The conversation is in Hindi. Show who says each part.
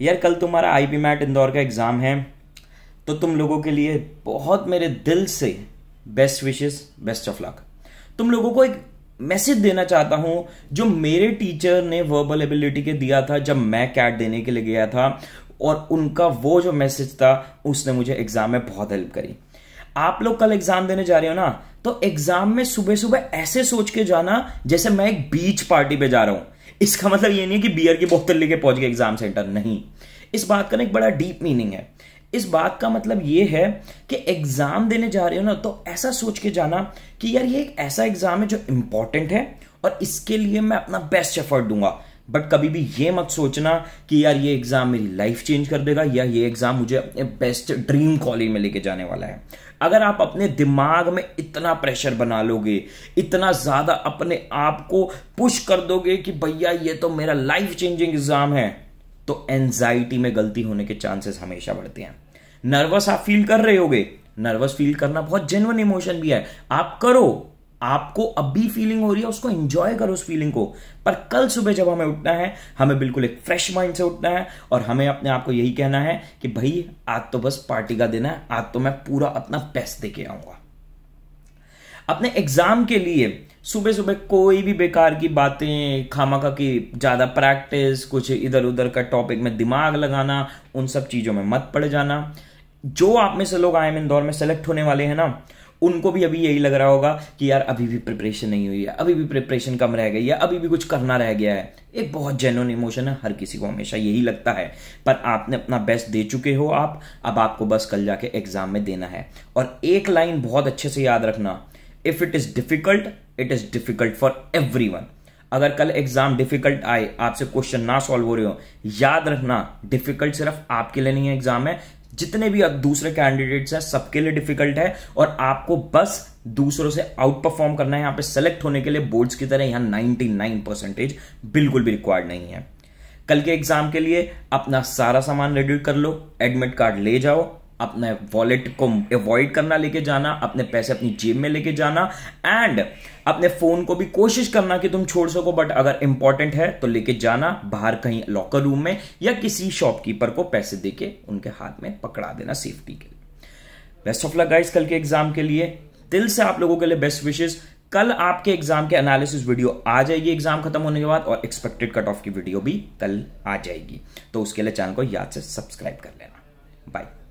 Speaker 1: यार कल तुम्हारा आई पी मैट इंदौर का एग्ज़ाम है तो तुम लोगों के लिए बहुत मेरे दिल से best wishes best of luck तुम लोगों को एक मैसेज देना चाहता हूं जो मेरे टीचर ने वर्बल एबिलिटी के दिया था जब मैं कैट देने के लिए गया था और उनका वो जो मैसेज था उसने मुझे एग्जाम में बहुत हेल्प करी आप लोग कल एग्जाम देने जा रहे हो ना तो एग्जाम में सुबह सुबह ऐसे सोच के जाना जैसे मैं एक बीच पार्टी पे जा रहा हूं इसका मतलब ये नहीं है कि बियर की बोतल लेके पहुंच गए एग्जाम सेंटर नहीं इस बात का ना एक बड़ा डीप मीनिंग है इस बात का मतलब ये है कि एग्जाम देने जा रहे हो ना तो ऐसा सोच के जाना कि यार ये एक ऐसा एग्जाम है जो इंपॉर्टेंट है और इसके लिए मैं अपना बेस्ट एफर्ट दूंगा बट कभी भी ये मत सोचना कि यार ये एग्जाम मेरी लाइफ चेंज कर देगा या ये एग्जाम मुझे अपने बेस्ट ड्रीम कॉलेज में लेके जाने वाला है अगर आप अपने दिमाग में इतना प्रेशर बना लोगे इतना ज्यादा अपने आप को पुश कर दोगे कि भैया ये तो मेरा लाइफ चेंजिंग एग्जाम है तो एंजाइटी में गलती होने के चांसेस हमेशा बढ़ते हैं नर्वस आप फील कर रहे होगे नर्वस फील करना बहुत जेनवन इमोशन भी है आप करो आपको अभी फीलिंग हो रही है उसको एंजॉय करो उस फीलिंग को पर कल सुबह जब हमें उठना है हमें बिल्कुल एक फ्रेश माइंड से उठना है और हमें अपने आप को यही कहना है कि भाई आज तो बस पार्टी का दिन है आज तो मैं पूरा अपना बेस्ट दे के आऊंगा अपने एग्जाम के लिए सुबह सुबह कोई भी बेकार की बातें खामाखा की ज़्यादा प्रैक्टिस कुछ इधर उधर का टॉपिक में दिमाग लगाना उन सब चीज़ों में मत पड़ जाना जो आप में से लोग आई एम इंदौर में सेलेक्ट होने वाले हैं ना उनको भी अभी यही लग रहा होगा कि यार अभी भी प्रिपरेशन नहीं हुई है अभी भी प्रिपरेशन कम रह गई है अभी भी कुछ करना रह गया है एक बहुत जेन्यून इमोशन है हर किसी को हमेशा यही लगता है पर आपने अपना बेस्ट दे चुके हो आप अब आपको बस कल जाके एग्जाम में देना है और एक लाइन बहुत अच्छे से याद रखना if it is difficult it is difficult for everyone अगर कल एग्जाम डिफिकल्ट आए आपसे क्वेश्चन ना सॉल्व हो रहे हो याद रखना डिफिकल्ट सिर्फ आपके लिए नहीं है एग्जाम है जितने भी दूसरे कैंडिडेट्स हैं सबके लिए डिफिकल्ट है और आपको बस दूसरों से आउट परफॉर्म करना है यहां पे सेलेक्ट होने के लिए बोर्ड्स की तरह यहां 99 परसेंटेज बिल्कुल भी रिक्वायर्ड नहीं है कल के एग्जाम के लिए अपना सारा सामान रेडी कर लो एडमिट कार्ड ले जाओ अपने वॉलेट को अवॉइड करना लेके जाना अपने पैसे अपनी जेब में लेके जाना एंड अपने फोन को भी कोशिश करना कि तुम छोड़ सको बट अगर इंपॉर्टेंट है तो लेके जाना बाहर कहीं लॉकर रूम में या किसी शॉपकीपर को पैसे देके उनके हाथ में पकड़ा देना सेफ्टी के लिए बेस्ट ऑफ लक गाइस कल के एग्जाम के लिए दिल से आप लोगों के लिए बेस्ट विशेष कल आपके एग्जाम के एनालिसिस वीडियो आ जाएगी एग्जाम खत्म होने के बाद और एक्सपेक्टेड कट ऑफ की वीडियो भी कल आ जाएगी तो उसके लिए चैनल को याद से सब्सक्राइब कर लेना बाय